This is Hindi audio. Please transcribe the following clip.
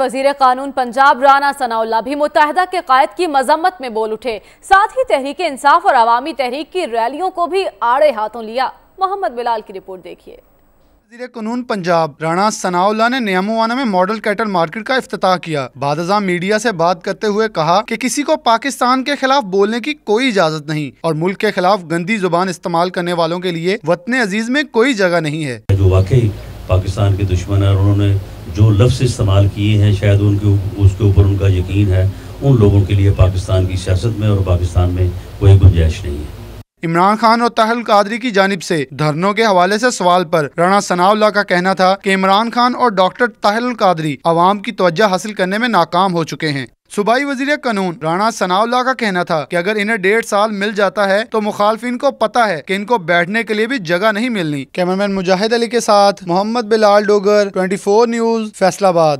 वजीर कानून पंजाब राना सनाउल्ला भी मुतहदा के कायद की मजम्मत में बोल उठे साथ ही तहरीक इंसाफ और अवामी तहरीक की रैलियों को भी आड़े हाथों लिया मोहम्मद बिलाल की रिपोर्ट देखिए वजी कानून पंजाब राणा सनाउल्ला ने नियमोवाना में मॉडल कैटल मार्केट का अफ्ताह किया बाद मीडिया से बात करते हुए कहा कि किसी को पाकिस्तान के खिलाफ बोलने की कोई इजाजत नहीं और मुल्क के खिलाफ गंदी जुबान इस्तेमाल करने वालों के लिए वतन अजीज में कोई जगह नहीं है जो वाकई पाकिस्तान के दुश्मन हैं और उन्होंने जो लफ्ज़ इस्तेमाल किए हैं शायद उनके उसके ऊपर उनका यकीन है उन लोगों के लिए पाकिस्तान की सियासत में और पाकिस्तान में कोई गुंजाइश नहीं है इमरान खान और तहल कादरी की जानब से धरनों के हवाले से सवाल पर राणा सनावला का कहना था कि इमरान खान और डॉक्टर तहल कादरी आवाम की तोज्जा हासिल करने में नाकाम हो चुके हैं सूबाई वजीर कानून राणा सनावला का कहना था कि अगर इन्हें डेढ़ साल मिल जाता है तो मुखालफिन को पता है कि इनको बैठने के लिए भी जगह नहीं मिलनी कैमरामैन मुजाहिद अली के साथ मोहम्मद बिलाल डोगर फोर न्यूज़ फैसलाबाद